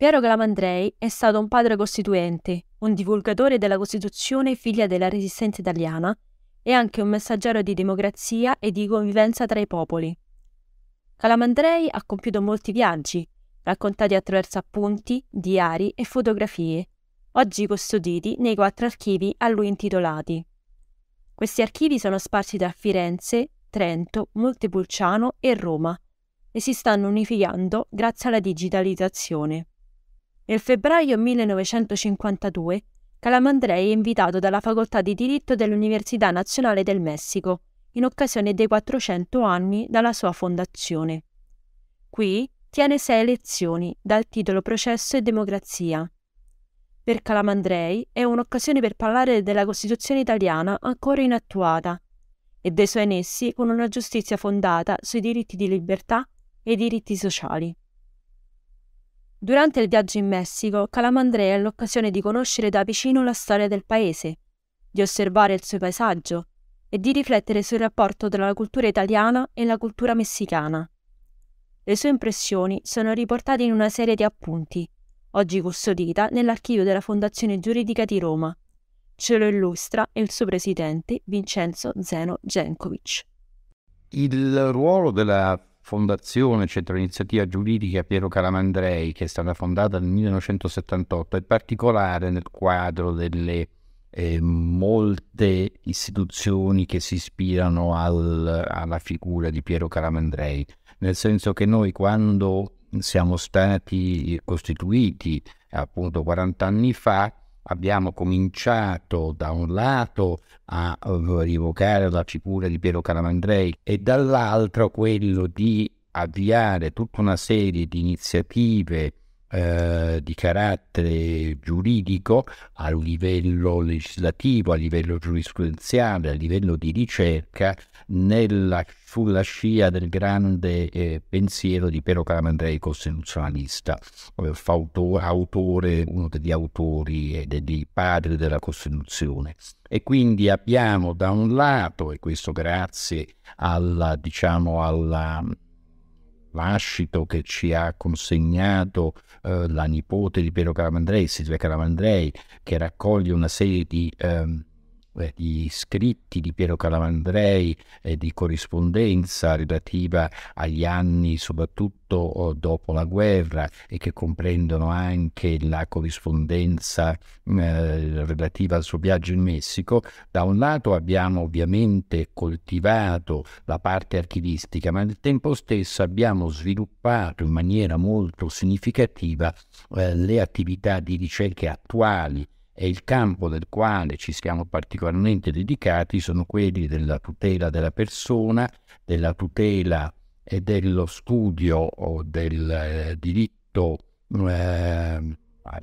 Piero Calamandrei è stato un padre costituente, un divulgatore della Costituzione figlia della Resistenza italiana e anche un messaggero di democrazia e di convivenza tra i popoli. Calamandrei ha compiuto molti viaggi, raccontati attraverso appunti, diari e fotografie, oggi custoditi nei quattro archivi a lui intitolati. Questi archivi sono sparsi da Firenze, Trento, Montepulciano e Roma e si stanno unificando grazie alla digitalizzazione. Nel febbraio 1952 Calamandrei è invitato dalla Facoltà di Diritto dell'Università Nazionale del Messico in occasione dei 400 anni dalla sua fondazione. Qui tiene sei lezioni dal titolo Processo e Democrazia. Per Calamandrei è un'occasione per parlare della Costituzione italiana ancora inattuata e dei suoi nessi con una giustizia fondata sui diritti di libertà e i diritti sociali. Durante il viaggio in Messico, Calamandrea ha l'occasione di conoscere da vicino la storia del paese, di osservare il suo paesaggio e di riflettere sul rapporto tra la cultura italiana e la cultura messicana. Le sue impressioni sono riportate in una serie di appunti, oggi custodita nell'archivio della Fondazione Giuridica di Roma. Ce lo illustra il suo presidente Vincenzo Zeno Genkovic. Il ruolo della fondazione, centro iniziativa giuridica Piero Calamandrei, che è stata fondata nel 1978, è particolare nel quadro delle eh, molte istituzioni che si ispirano al, alla figura di Piero Calamandrei, nel senso che noi quando siamo stati costituiti appunto 40 anni fa, abbiamo cominciato da un lato a rivocare la figura di Piero Calamandrei e dall'altro quello di avviare tutta una serie di iniziative eh, di carattere giuridico a livello legislativo, a livello giurisprudenziale, a livello di ricerca nella, sulla scia del grande eh, pensiero di Piero Calamandrei, costituzionalista, eh, fautore, autore, uno degli autori e dei padri della Costituzione. E quindi abbiamo da un lato, e questo grazie alla, diciamo, alla lascito che ci ha consegnato eh, la nipote di Piero Calamandrei, Silvia Calamandrei, che raccoglie una serie di ehm, eh, gli scritti di Piero Calamandrei e eh, di corrispondenza relativa agli anni soprattutto oh, dopo la guerra e che comprendono anche la corrispondenza eh, relativa al suo viaggio in Messico, da un lato abbiamo ovviamente coltivato la parte archivistica, ma nel tempo stesso abbiamo sviluppato in maniera molto significativa eh, le attività di ricerche attuali e il campo del quale ci siamo particolarmente dedicati sono quelli della tutela della persona, della tutela e dello studio del eh, diritto eh,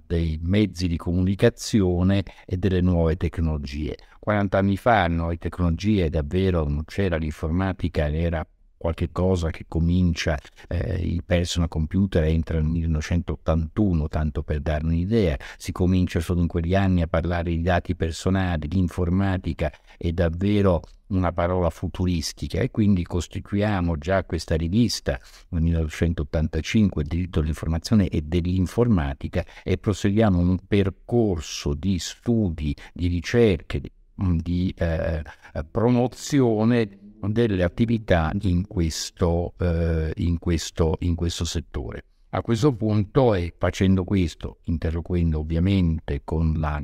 dei mezzi di comunicazione e delle nuove tecnologie. 40 anni fa nuove tecnologie davvero non c'era l'informatica, era qualche cosa che comincia eh, il personal computer entra nel 1981, tanto per dare un'idea, si comincia solo in quegli anni a parlare di dati personali, di informatica, è davvero una parola futuristica e quindi costituiamo già questa rivista nel 1985, il diritto all'informazione e dell'informatica e proseguiamo un percorso di studi, di ricerche, di, di eh, promozione delle attività in questo, eh, in questo, in questo settore. A questo punto e facendo questo, interloquendo ovviamente con, la,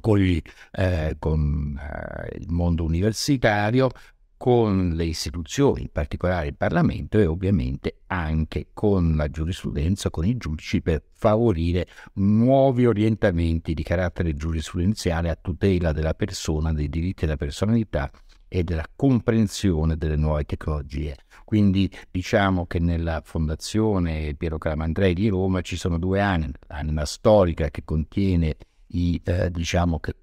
con, gli, eh, con eh, il mondo universitario, con le istituzioni, in particolare il Parlamento e ovviamente anche con la giurisprudenza, con i giudici per favorire nuovi orientamenti di carattere giurisprudenziale a tutela della persona, dei diritti della personalità e della comprensione delle nuove tecnologie. Quindi diciamo che nella Fondazione Piero Calamandrei di Roma ci sono due anime, l'anima storica che contiene i, eh, diciamo, che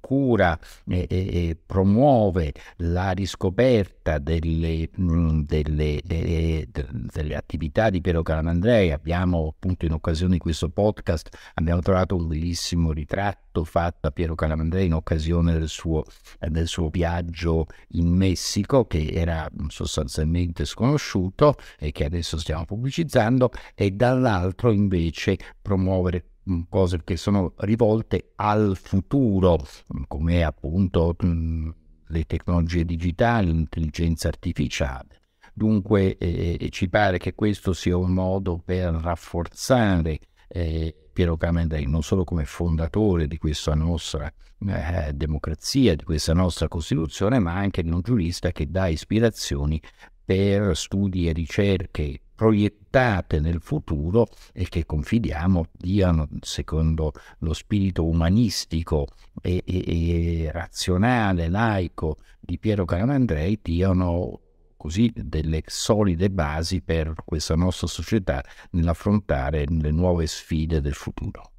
cura e, e promuove la riscoperta delle, mm, delle, delle, delle attività di Piero Calamandrei. Abbiamo appunto in occasione di questo podcast abbiamo trovato un bellissimo ritratto fatto a Piero Calamandrei in occasione del suo, del suo viaggio in Messico che era sostanzialmente sconosciuto e che adesso stiamo pubblicizzando e dall'altro invece promuovere Mm, cose che sono rivolte al futuro, mm, come appunto mm, le tecnologie digitali, l'intelligenza artificiale. Dunque eh, eh, ci pare che questo sia un modo per rafforzare eh, Piero Camendrei non solo come fondatore di questa nostra eh, democrazia, di questa nostra Costituzione, ma anche di un giurista che dà ispirazioni per studi e ricerche proiettate nel futuro e che confidiamo diano, secondo lo spirito umanistico e, e, e razionale, laico di Piero Calamandrei, diano così delle solide basi per questa nostra società nell'affrontare le nuove sfide del futuro.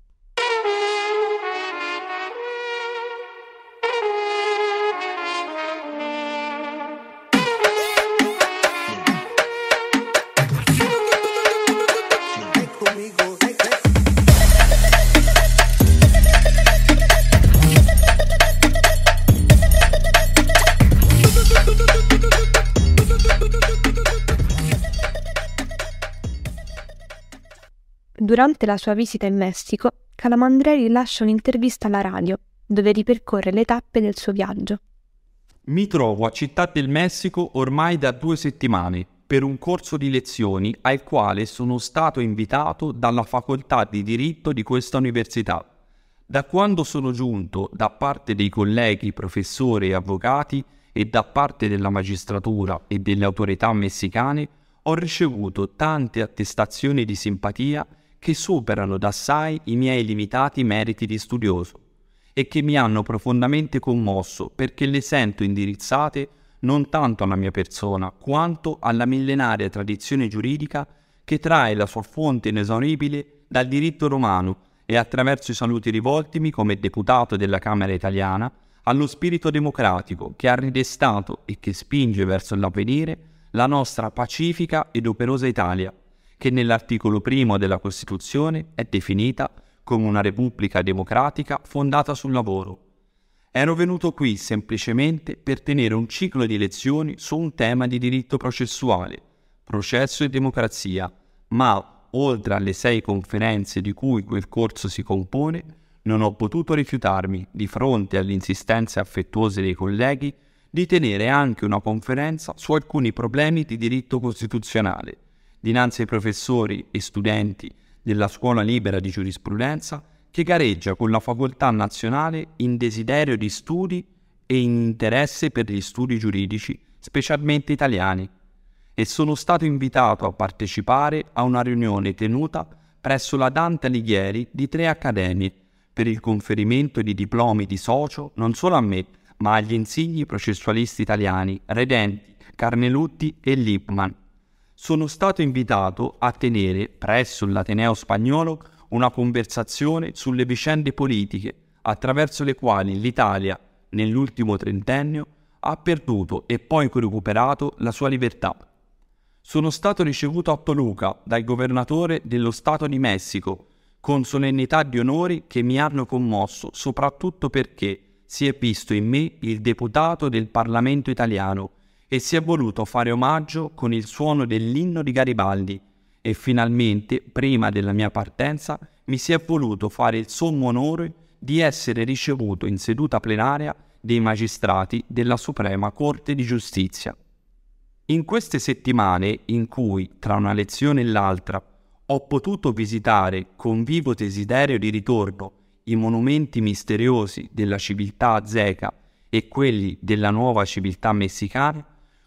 Durante la sua visita in Messico, Calamandrei lascia un'intervista alla radio, dove ripercorre le tappe del suo viaggio. Mi trovo a Città del Messico ormai da due settimane per un corso di lezioni al quale sono stato invitato dalla facoltà di diritto di questa università. Da quando sono giunto da parte dei colleghi professori e avvocati e da parte della magistratura e delle autorità messicane ho ricevuto tante attestazioni di simpatia che superano d'assai i miei limitati meriti di studioso e che mi hanno profondamente commosso perché le sento indirizzate non tanto alla mia persona quanto alla millenaria tradizione giuridica che trae la sua fonte inesauribile dal diritto romano e attraverso i saluti rivoltimi come deputato della Camera italiana allo spirito democratico che ha ridestato e che spinge verso l'avvenire la nostra pacifica ed operosa Italia che nell'articolo primo della Costituzione è definita come una repubblica democratica fondata sul lavoro. Ero venuto qui semplicemente per tenere un ciclo di lezioni su un tema di diritto processuale, processo e democrazia, ma oltre alle sei conferenze di cui quel corso si compone, non ho potuto rifiutarmi, di fronte alle insistenze affettuose dei colleghi, di tenere anche una conferenza su alcuni problemi di diritto costituzionale, dinanzi ai professori e studenti della Scuola Libera di Giurisprudenza che gareggia con la Facoltà Nazionale in desiderio di studi e in interesse per gli studi giuridici, specialmente italiani, e sono stato invitato a partecipare a una riunione tenuta presso la Dante Alighieri di tre accademie per il conferimento di diplomi di socio non solo a me, ma agli insigni processualisti italiani Redenti, Carnelutti e Lippmann, sono stato invitato a tenere presso l'Ateneo spagnolo una conversazione sulle vicende politiche attraverso le quali l'Italia, nell'ultimo trentennio, ha perduto e poi recuperato la sua libertà. Sono stato ricevuto a Toluca dal governatore dello Stato di Messico, con solennità di onori che mi hanno commosso soprattutto perché si è visto in me il deputato del Parlamento italiano e si è voluto fare omaggio con il suono dell'inno di Garibaldi e finalmente, prima della mia partenza, mi si è voluto fare il sommo onore di essere ricevuto in seduta plenaria dei magistrati della Suprema Corte di Giustizia. In queste settimane in cui, tra una lezione e l'altra, ho potuto visitare con vivo desiderio di ritorno i monumenti misteriosi della civiltà azteca e quelli della nuova civiltà messicana,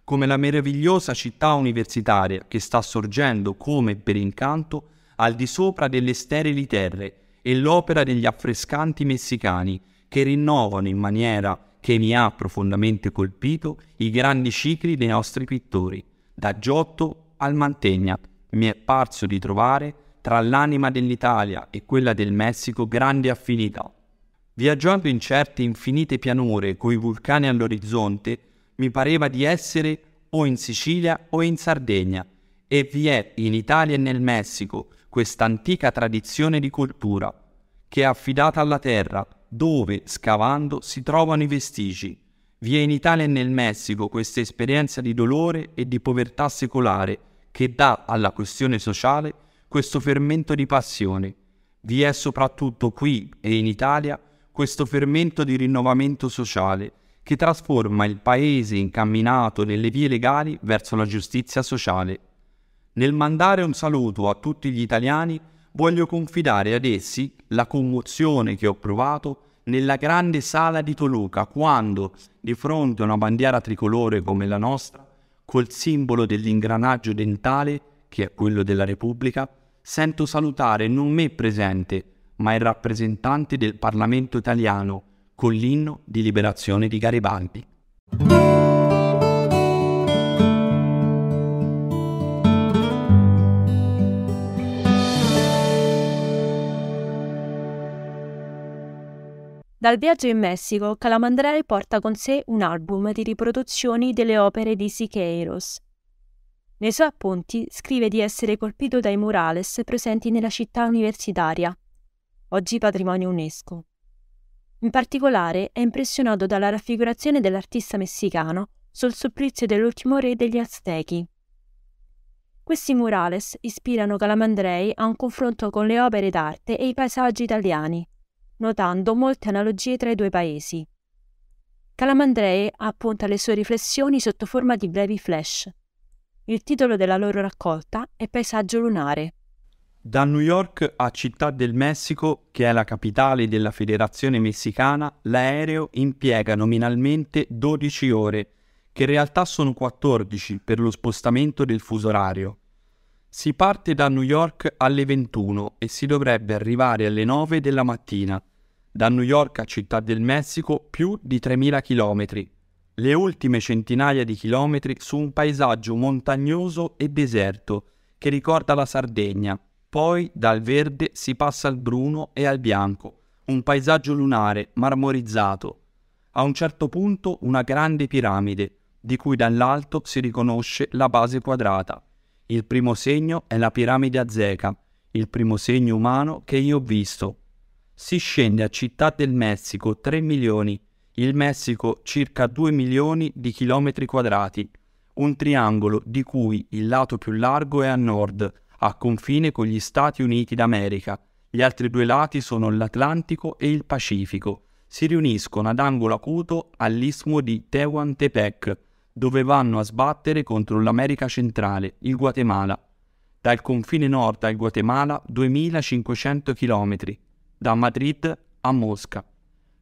come la meravigliosa città universitaria che sta sorgendo come per incanto al di sopra delle sterili terre e l'opera degli affrescanti messicani che rinnovano in maniera che mi ha profondamente colpito i grandi cicli dei nostri pittori, da Giotto al Mantegna. Mi è parso di trovare tra l'anima dell'Italia e quella del Messico grandi affinità. Viaggiando in certe infinite pianure coi vulcani all'orizzonte, mi pareva di essere o in Sicilia o in Sardegna, e vi è in Italia e nel Messico questa antica tradizione di cultura, che è affidata alla terra, dove, scavando, si trovano i vestigi. Vi è in Italia e nel Messico questa esperienza di dolore e di povertà secolare che dà alla questione sociale questo fermento di passione. Vi è soprattutto qui e in Italia questo fermento di rinnovamento sociale che trasforma il Paese incamminato nelle vie legali verso la giustizia sociale. Nel mandare un saluto a tutti gli italiani, voglio confidare ad essi la commozione che ho provato nella grande sala di Toluca quando, di fronte a una bandiera tricolore come la nostra, col simbolo dell'ingranaggio dentale, che è quello della Repubblica, sento salutare non me presente, ma il rappresentante del Parlamento italiano, con l'inno di liberazione di Garibaldi. Dal viaggio in Messico, Calamandrei porta con sé un album di riproduzioni delle opere di Siqueiros. Nei suoi appunti scrive di essere colpito dai murales presenti nella città universitaria, oggi patrimonio UNESCO. In particolare è impressionato dalla raffigurazione dell'artista messicano sul supplizio dell'ultimo re degli Aztechi. Questi murales ispirano Calamandrei a un confronto con le opere d'arte e i paesaggi italiani, notando molte analogie tra i due paesi. Calamandrei appunta le sue riflessioni sotto forma di brevi flash. Il titolo della loro raccolta è Paesaggio lunare. Da New York a Città del Messico, che è la capitale della Federazione Messicana, l'aereo impiega nominalmente 12 ore, che in realtà sono 14 per lo spostamento del fuso orario. Si parte da New York alle 21 e si dovrebbe arrivare alle 9 della mattina. Da New York a Città del Messico più di 3.000 km, le ultime centinaia di chilometri su un paesaggio montagnoso e deserto che ricorda la Sardegna, poi dal verde si passa al bruno e al bianco, un paesaggio lunare marmorizzato. A un certo punto una grande piramide, di cui dall'alto si riconosce la base quadrata. Il primo segno è la piramide azteca, il primo segno umano che io ho visto. Si scende a Città del Messico 3 milioni, il Messico circa 2 milioni di chilometri quadrati, un triangolo di cui il lato più largo è a nord, a confine con gli Stati Uniti d'America. Gli altri due lati sono l'Atlantico e il Pacifico. Si riuniscono ad angolo acuto all'istmo di Tehuantepec, dove vanno a sbattere contro l'America centrale, il Guatemala. Dal confine nord al Guatemala 2500 km, da Madrid a Mosca.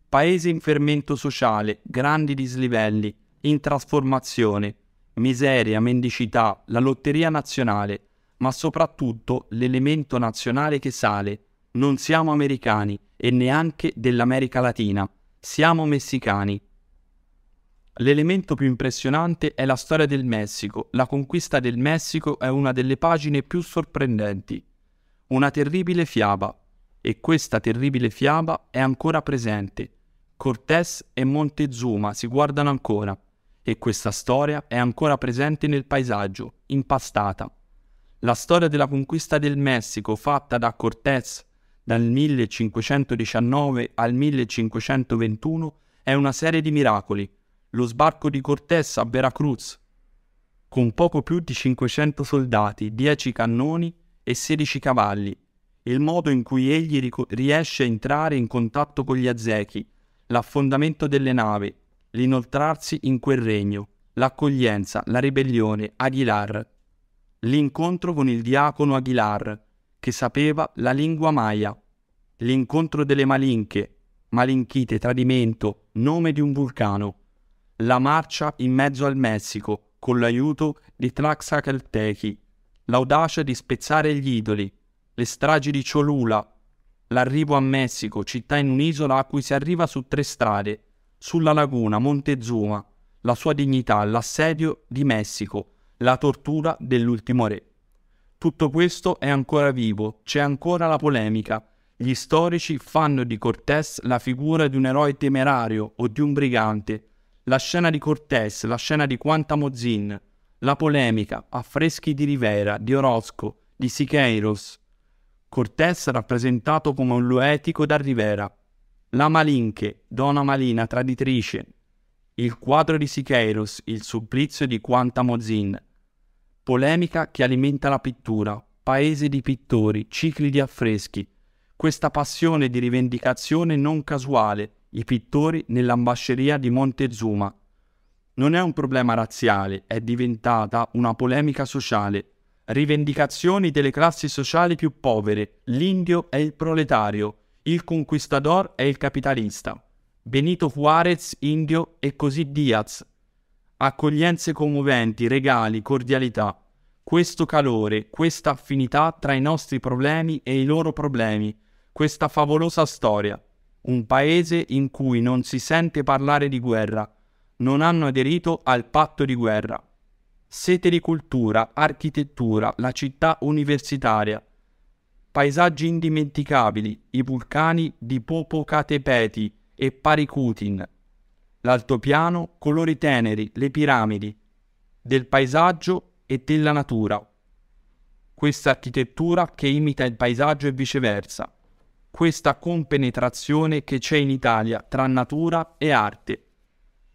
Paese in fermento sociale, grandi dislivelli, in trasformazione, miseria, mendicità, la lotteria nazionale, ma soprattutto l'elemento nazionale che sale. Non siamo americani e neanche dell'America Latina, siamo messicani. L'elemento più impressionante è la storia del Messico. La conquista del Messico è una delle pagine più sorprendenti. Una terribile fiaba. E questa terribile fiaba è ancora presente. Cortés e Montezuma si guardano ancora. E questa storia è ancora presente nel paesaggio, impastata. La storia della conquista del Messico fatta da Cortés dal 1519 al 1521 è una serie di miracoli. Lo sbarco di Cortés a Veracruz, con poco più di 500 soldati, 10 cannoni e 16 cavalli, il modo in cui egli ric- riesce a entrare in contatto con gli Azechi, l'affondamento delle navi, l'inoltrarsi in quel regno, l'accoglienza, la ribellione, Aguilar, l'incontro con il diacono Aguilar, che sapeva la lingua maya, l'incontro delle malinche, malinchite, tradimento, nome di un vulcano, la marcia in mezzo al Messico con l'aiuto di Tlaxcaltechi, l'audacia di spezzare gli idoli, le stragi di Cholula, l'arrivo a Messico, città in un'isola a cui si arriva su tre strade, sulla laguna Montezuma, la sua dignità, l'assedio di Messico, la tortura dell'ultimo re. Tutto questo è ancora vivo, c'è ancora la polemica. Gli storici fanno di Cortés la figura di un eroe temerario o di un brigante. La scena di Cortés, la scena di Quantamozin, la polemica, affreschi di Rivera, di Orozco, di Siqueiros. Cortés rappresentato come un loetico da Rivera. La Malinche, Donna Malina, traditrice. Il quadro di Siqueiros, il supplizio di Quantamozin, polemica che alimenta la pittura, paese di pittori, cicli di affreschi. Questa passione di rivendicazione non casuale, i pittori nell'ambasceria di Montezuma. Non è un problema razziale, è diventata una polemica sociale. Rivendicazioni delle classi sociali più povere, l'indio è il proletario, il conquistador è il capitalista. Benito Juarez, indio, e così Diaz, Accoglienze commoventi, regali, cordialità. Questo calore, questa affinità tra i nostri problemi e i loro problemi, questa favolosa storia. Un paese in cui non si sente parlare di guerra. Non hanno aderito al patto di guerra. Sete di cultura, architettura, la città universitaria. Paesaggi indimenticabili, i vulcani di Popocatepeti e Parikutin, l'altopiano, colori teneri, le piramidi, del paesaggio e della natura. Questa architettura che imita il paesaggio e viceversa. Questa compenetrazione che c'è in Italia tra natura e arte.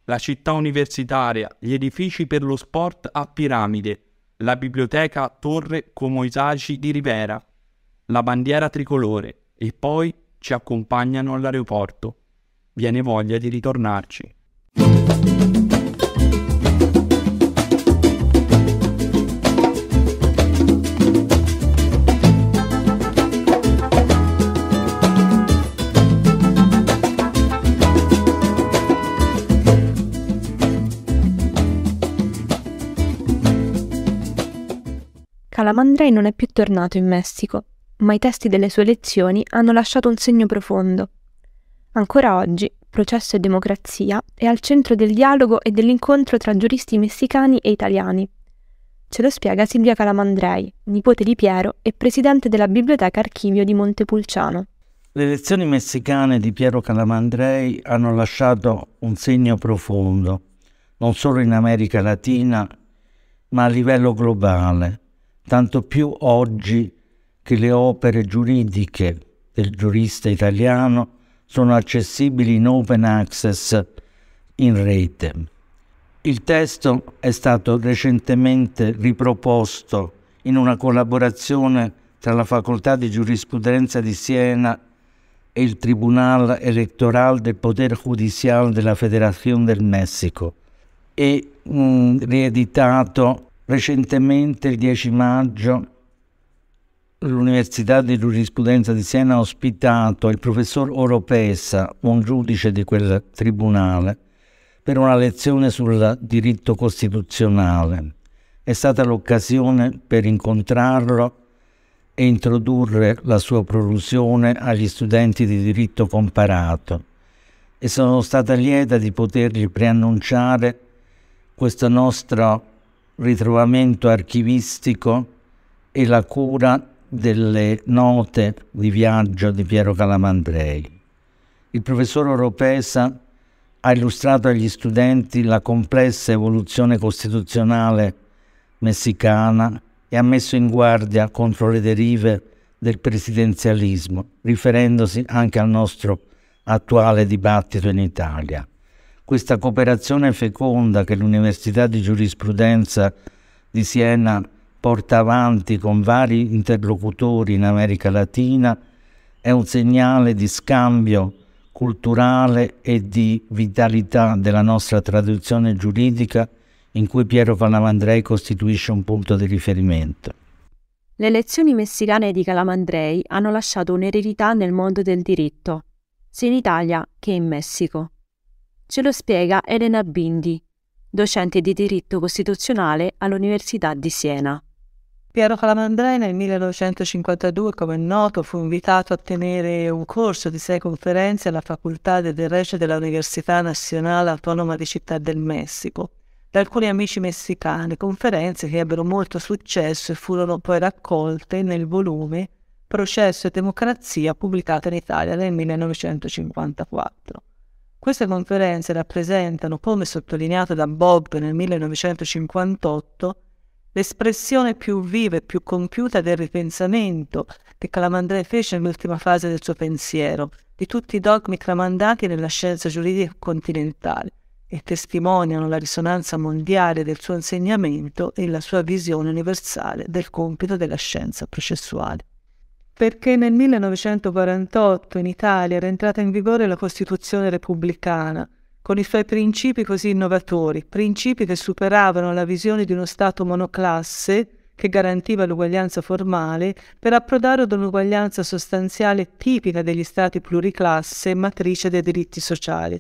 La città universitaria, gli edifici per lo sport a piramide, la biblioteca a torre con mosaici di Rivera, la bandiera tricolore e poi ci accompagnano all'aeroporto. Viene voglia di ritornarci. Calamandrei non è più tornato in Messico, ma i testi delle sue lezioni hanno lasciato un segno profondo. Ancora oggi Processo e Democrazia è al centro del dialogo e dell'incontro tra giuristi messicani e italiani. Ce lo spiega Silvia Calamandrei, nipote di Piero e presidente della Biblioteca Archivio di Montepulciano. Le elezioni messicane di Piero Calamandrei hanno lasciato un segno profondo, non solo in America Latina, ma a livello globale, tanto più oggi che le opere giuridiche del giurista italiano sono accessibili in open access in rete. Il testo è stato recentemente riproposto in una collaborazione tra la Facoltà di Giurisprudenza di Siena e il Tribunal Electoral del Poder Judicial della Federazione del Messico e mh, mm, rieditato recentemente il 10 maggio L'Università di Giurisprudenza di Siena ha ospitato il professor Oropesa, un giudice di quel tribunale, per una lezione sul diritto costituzionale. È stata l'occasione per incontrarlo e introdurre la sua prolusione agli studenti di diritto comparato e sono stata lieta di potergli preannunciare questo nostro ritrovamento archivistico e la cura delle note di viaggio di Piero Calamandrei. Il professor Oropesa ha illustrato agli studenti la complessa evoluzione costituzionale messicana e ha messo in guardia contro le derive del presidenzialismo, riferendosi anche al nostro attuale dibattito in Italia. Questa cooperazione feconda che l'Università di Giurisprudenza di Siena porta avanti con vari interlocutori in America Latina è un segnale di scambio culturale e di vitalità della nostra tradizione giuridica in cui Piero Calamandrei costituisce un punto di riferimento. Le lezioni messicane di Calamandrei hanno lasciato un'eredità nel mondo del diritto, sia in Italia che in Messico. Ce lo spiega Elena Bindi, docente di diritto costituzionale all'Università di Siena. Piero Calamandrei nel 1952, come è noto, fu invitato a tenere un corso di sei conferenze alla Facoltà del Derecho dell'Università Nazionale Autonoma di Città del Messico da alcuni amici messicani, conferenze che ebbero molto successo e furono poi raccolte nel volume Processo e Democrazia pubblicato in Italia nel 1954. Queste conferenze rappresentano, come sottolineato da Bob nel 1958, l'espressione più viva e più compiuta del ripensamento che Calamandré fece nell'ultima fase del suo pensiero, di tutti i dogmi tramandati nella scienza giuridica continentale e testimoniano la risonanza mondiale del suo insegnamento e la sua visione universale del compito della scienza processuale. Perché nel 1948 in Italia era entrata in vigore la Costituzione repubblicana, con i suoi principi così innovatori, principi che superavano la visione di uno Stato monoclasse che garantiva l'uguaglianza formale per approdare ad un'uguaglianza sostanziale tipica degli Stati pluriclasse, matrice dei diritti sociali.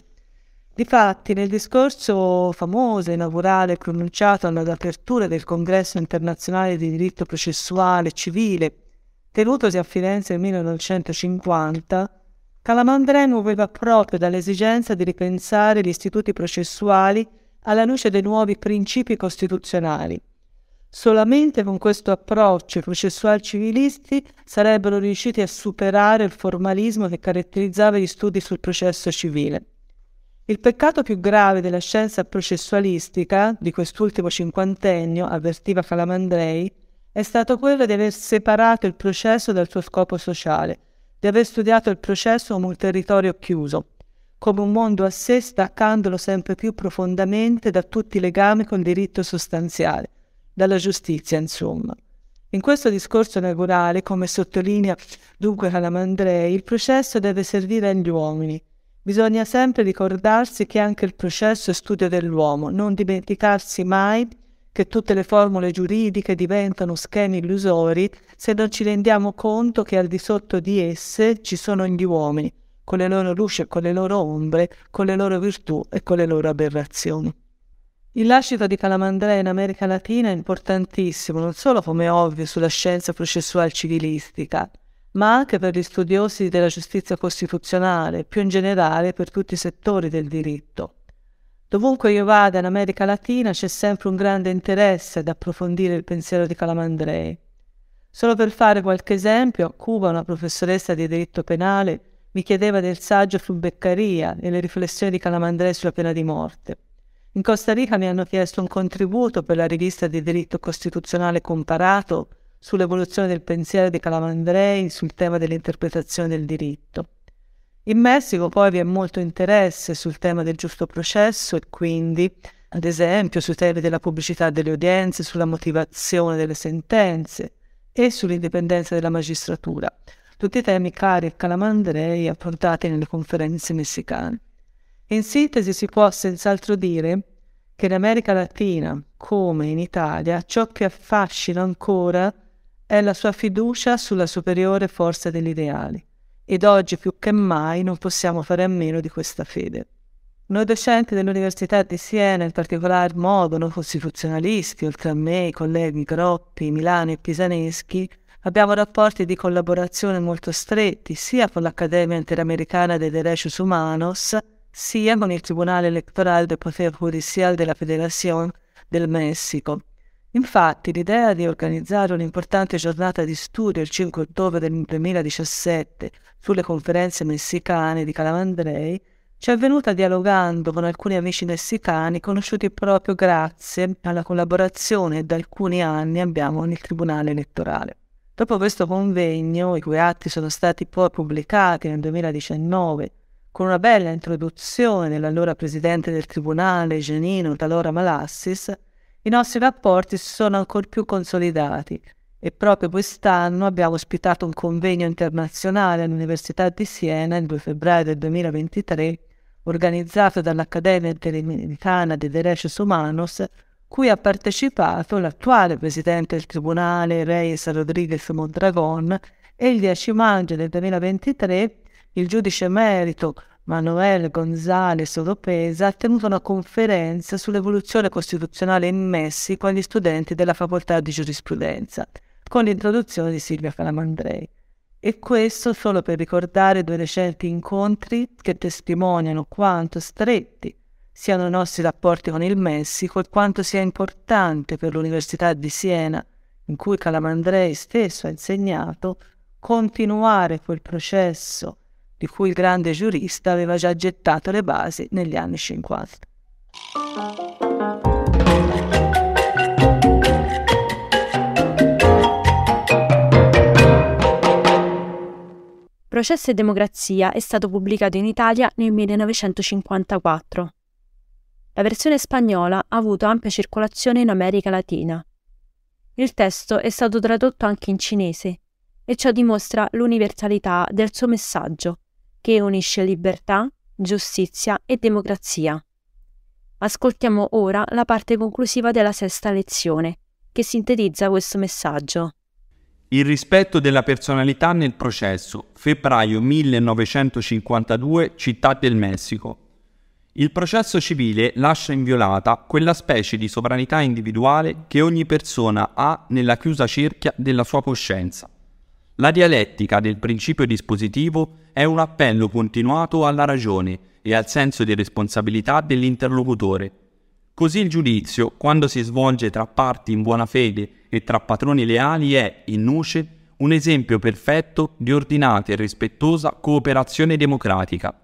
Difatti, nel discorso famoso e inaugurale pronunciato all'apertura del Congresso internazionale di diritto processuale civile, tenutosi a Firenze nel 1950, Calamandrei muoveva proprio dall'esigenza di ripensare gli istituti processuali alla luce dei nuovi principi costituzionali. Solamente con questo approccio i processuali civilisti sarebbero riusciti a superare il formalismo che caratterizzava gli studi sul processo civile. Il peccato più grave della scienza processualistica di quest'ultimo cinquantennio, avvertiva Calamandrei, è stato quello di aver separato il processo dal suo scopo sociale, di aver studiato il processo come un territorio chiuso, come un mondo a sé staccandolo sempre più profondamente da tutti i legami col diritto sostanziale, dalla giustizia insomma. In questo discorso inaugurale, come sottolinea dunque Calamandrei, il processo deve servire agli uomini. Bisogna sempre ricordarsi che anche il processo è studio dell'uomo, non dimenticarsi mai che tutte le formule giuridiche diventano schemi illusori se non ci rendiamo conto che al di sotto di esse ci sono gli uomini, con le loro luci e con le loro ombre, con le loro virtù e con le loro aberrazioni. Il lascito di Calamandrea in America Latina è importantissimo non solo come ovvio sulla scienza processuale civilistica, ma anche per gli studiosi della giustizia costituzionale, più in generale per tutti i settori del diritto. Dovunque io vada in America Latina c'è sempre un grande interesse ad approfondire il pensiero di Calamandrei. Solo per fare qualche esempio, a Cuba una professoressa di diritto penale mi chiedeva del saggio su Beccaria e le riflessioni di Calamandrei sulla pena di morte. In Costa Rica mi hanno chiesto un contributo per la rivista di diritto costituzionale comparato sull'evoluzione del pensiero di Calamandrei sul tema dell'interpretazione del diritto. In Messico poi vi è molto interesse sul tema del giusto processo e quindi, ad esempio, sui temi della pubblicità delle udienze, sulla motivazione delle sentenze e sull'indipendenza della magistratura, tutti temi cari e calamandrei affrontati nelle conferenze messicane. In sintesi si può senz'altro dire che in America Latina, come in Italia, ciò che affascina ancora è la sua fiducia sulla superiore forza degli ideali ed oggi più che mai non possiamo fare a meno di questa fede. Noi docenti dell'Università di Siena, in particolar modo noi costituzionalisti, oltre a me, i colleghi Groppi, Milano e Pisaneschi, abbiamo rapporti di collaborazione molto stretti sia con l'Accademia Interamericana dei Derechos Humanos, sia con il Tribunale Elettorale del Poder Judicial della Federazione del Messico, Infatti l'idea di organizzare un'importante giornata di studio il 5 ottobre del 2017 sulle conferenze messicane di Calamandrei ci è venuta dialogando con alcuni amici messicani conosciuti proprio grazie alla collaborazione da alcuni anni abbiamo nel Tribunale elettorale. Dopo questo convegno, i cui atti sono stati poi pubblicati nel 2019 con una bella introduzione dell'allora presidente del Tribunale Genino Talora Malassis, i nostri rapporti si sono ancor più consolidati e proprio quest'anno abbiamo ospitato un convegno internazionale all'Università di Siena il 2 febbraio del 2023 organizzato dall'Accademia Interamericana di Derechos Humanos cui ha partecipato l'attuale presidente del Tribunale Reyes Rodriguez Mondragon e il 10 maggio del 2023 il giudice emerito Manuel González Oropesa ha tenuto una conferenza sull'evoluzione costituzionale in Messico agli studenti della facoltà di giurisprudenza, con l'introduzione di Silvia Calamandrei. E questo solo per ricordare due recenti incontri che testimoniano quanto stretti siano i nostri rapporti con il Messico e quanto sia importante per l'Università di Siena, in cui Calamandrei stesso ha insegnato, continuare quel processo di cui il grande giurista aveva già gettato le basi negli anni 50. Processo e democrazia è stato pubblicato in Italia nel 1954. La versione spagnola ha avuto ampia circolazione in America Latina. Il testo è stato tradotto anche in cinese e ciò dimostra l'universalità del suo messaggio che unisce libertà, giustizia e democrazia. Ascoltiamo ora la parte conclusiva della sesta lezione, che sintetizza questo messaggio. Il rispetto della personalità nel processo, febbraio 1952, Città del Messico. Il processo civile lascia inviolata quella specie di sovranità individuale che ogni persona ha nella chiusa cerchia della sua coscienza. La dialettica del principio dispositivo è un appello continuato alla ragione e al senso di responsabilità dell'interlocutore. Così il giudizio, quando si svolge tra parti in buona fede e tra patroni leali, è, in nuce, un esempio perfetto di ordinata e rispettosa cooperazione democratica.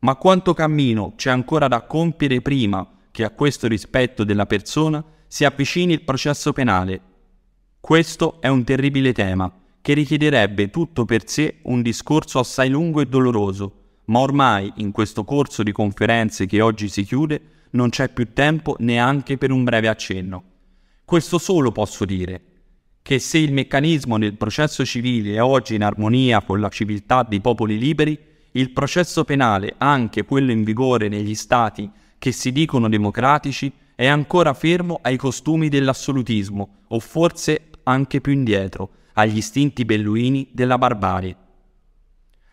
Ma quanto cammino c'è ancora da compiere prima che a questo rispetto della persona si avvicini il processo penale? Questo è un terribile tema che richiederebbe tutto per sé un discorso assai lungo e doloroso, ma ormai in questo corso di conferenze che oggi si chiude non c'è più tempo neanche per un breve accenno. Questo solo posso dire, che se il meccanismo del processo civile è oggi in armonia con la civiltà dei popoli liberi, il processo penale, anche quello in vigore negli stati che si dicono democratici, è ancora fermo ai costumi dell'assolutismo, o forse anche più indietro, agli istinti belluini della barbarie.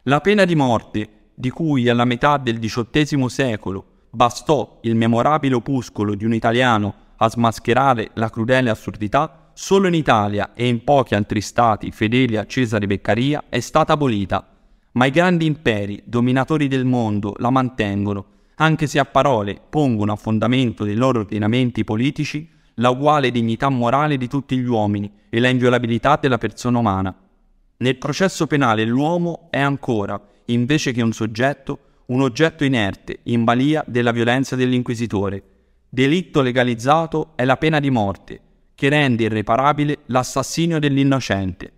La pena di morte, di cui alla metà del XVIII secolo bastò il memorabile opuscolo di un italiano a smascherare la crudele assurdità, solo in Italia e in pochi altri stati fedeli a Cesare Beccaria è stata abolita, ma i grandi imperi, dominatori del mondo, la mantengono, anche se a parole pongono a fondamento dei loro ordinamenti politici la uguale dignità morale di tutti gli uomini e la inviolabilità della persona umana. Nel processo penale l'uomo è ancora, invece che un soggetto, un oggetto inerte, in balia della violenza dell'inquisitore. Delitto legalizzato è la pena di morte, che rende irreparabile l'assassinio dell'innocente.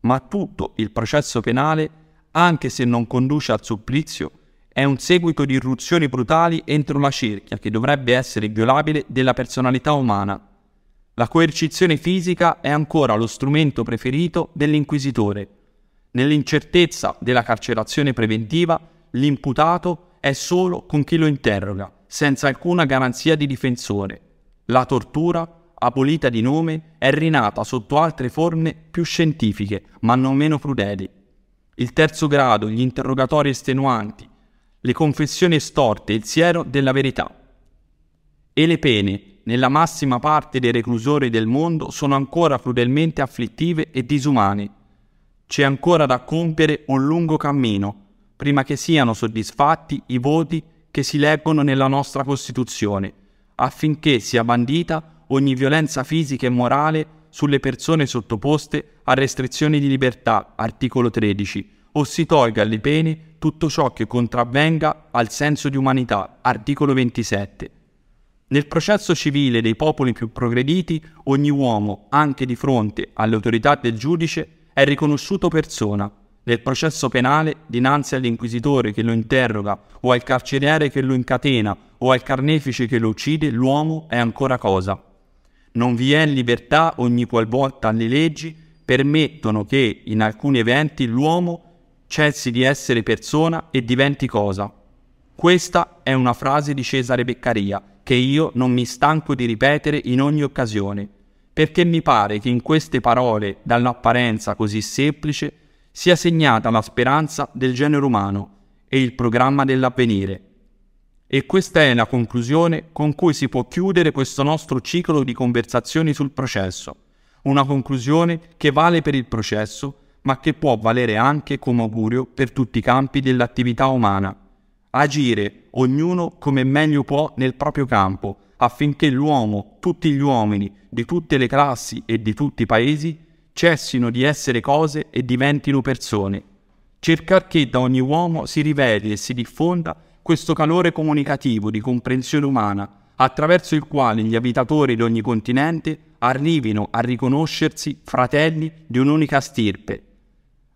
Ma tutto il processo penale, anche se non conduce al supplizio, è un seguito di irruzioni brutali entro la cerchia che dovrebbe essere violabile della personalità umana. La coercizione fisica è ancora lo strumento preferito dell'inquisitore. Nell'incertezza della carcerazione preventiva, l'imputato è solo con chi lo interroga, senza alcuna garanzia di difensore. La tortura, abolita di nome, è rinata sotto altre forme più scientifiche, ma non meno crudeli. Il terzo grado, gli interrogatori estenuanti, le confessioni storte, il siero della verità. E le pene, nella massima parte dei reclusori del mondo, sono ancora crudelmente afflittive e disumane. C'è ancora da compiere un lungo cammino prima che siano soddisfatti i voti che si leggono nella nostra Costituzione, affinché sia bandita ogni violenza fisica e morale sulle persone sottoposte a restrizioni di libertà, articolo 13, o si tolga alle pene tutto ciò che contravvenga al senso di umanità, articolo 27. Nel processo civile dei popoli più progrediti, ogni uomo, anche di fronte alle autorità del giudice, è riconosciuto persona. Nel processo penale, dinanzi all'inquisitore che lo interroga, o al carceriere che lo incatena, o al carnefice che lo uccide, l'uomo è ancora cosa. Non vi è libertà ogni qualvolta le leggi permettono che, in alcuni eventi, l'uomo cessi di essere persona e diventi cosa. Questa è una frase di Cesare Beccaria che io non mi stanco di ripetere in ogni occasione, perché mi pare che in queste parole, dall'apparenza così semplice, sia segnata la speranza del genere umano e il programma dell'avvenire. E questa è la conclusione con cui si può chiudere questo nostro ciclo di conversazioni sul processo, una conclusione che vale per il processo ma che può valere anche come augurio per tutti i campi dell'attività umana. Agire ognuno come meglio può nel proprio campo, affinché l'uomo, tutti gli uomini, di tutte le classi e di tutti i paesi, cessino di essere cose e diventino persone. Cercar che da ogni uomo si riveli e si diffonda questo calore comunicativo di comprensione umana, attraverso il quale gli abitatori di ogni continente arrivino a riconoscersi fratelli di un'unica stirpe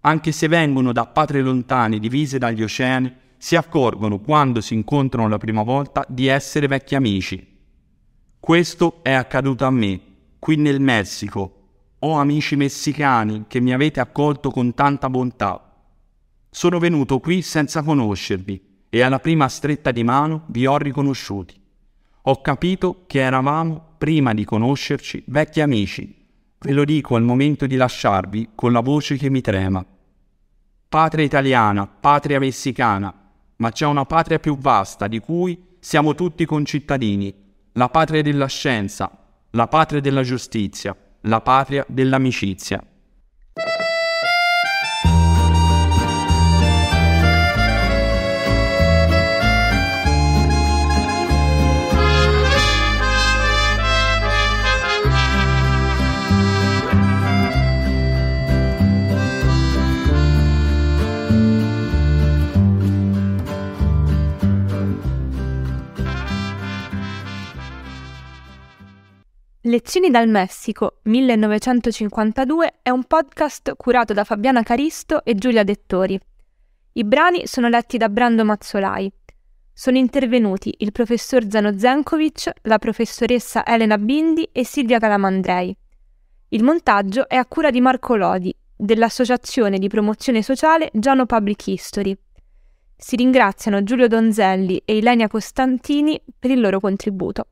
anche se vengono da patrie lontane divise dagli oceani, si accorgono quando si incontrano la prima volta di essere vecchi amici. Questo è accaduto a me, qui nel Messico. Ho amici messicani che mi avete accolto con tanta bontà. Sono venuto qui senza conoscervi e alla prima stretta di mano vi ho riconosciuti. Ho capito che eravamo, prima di conoscerci, vecchi amici. Ve lo dico al momento di lasciarvi con la voce che mi trema patria italiana, patria messicana, ma c'è una patria più vasta di cui siamo tutti concittadini, la patria della scienza, la patria della giustizia, la patria dell'amicizia. Lezioni dal Messico 1952 è un podcast curato da Fabiana Caristo e Giulia Dettori. I brani sono letti da Brando Mazzolai. Sono intervenuti il professor Zano Zenkovic, la professoressa Elena Bindi e Silvia Calamandrei. Il montaggio è a cura di Marco Lodi, dell'Associazione di Promozione Sociale Giano Public History. Si ringraziano Giulio Donzelli e Ilenia Costantini per il loro contributo.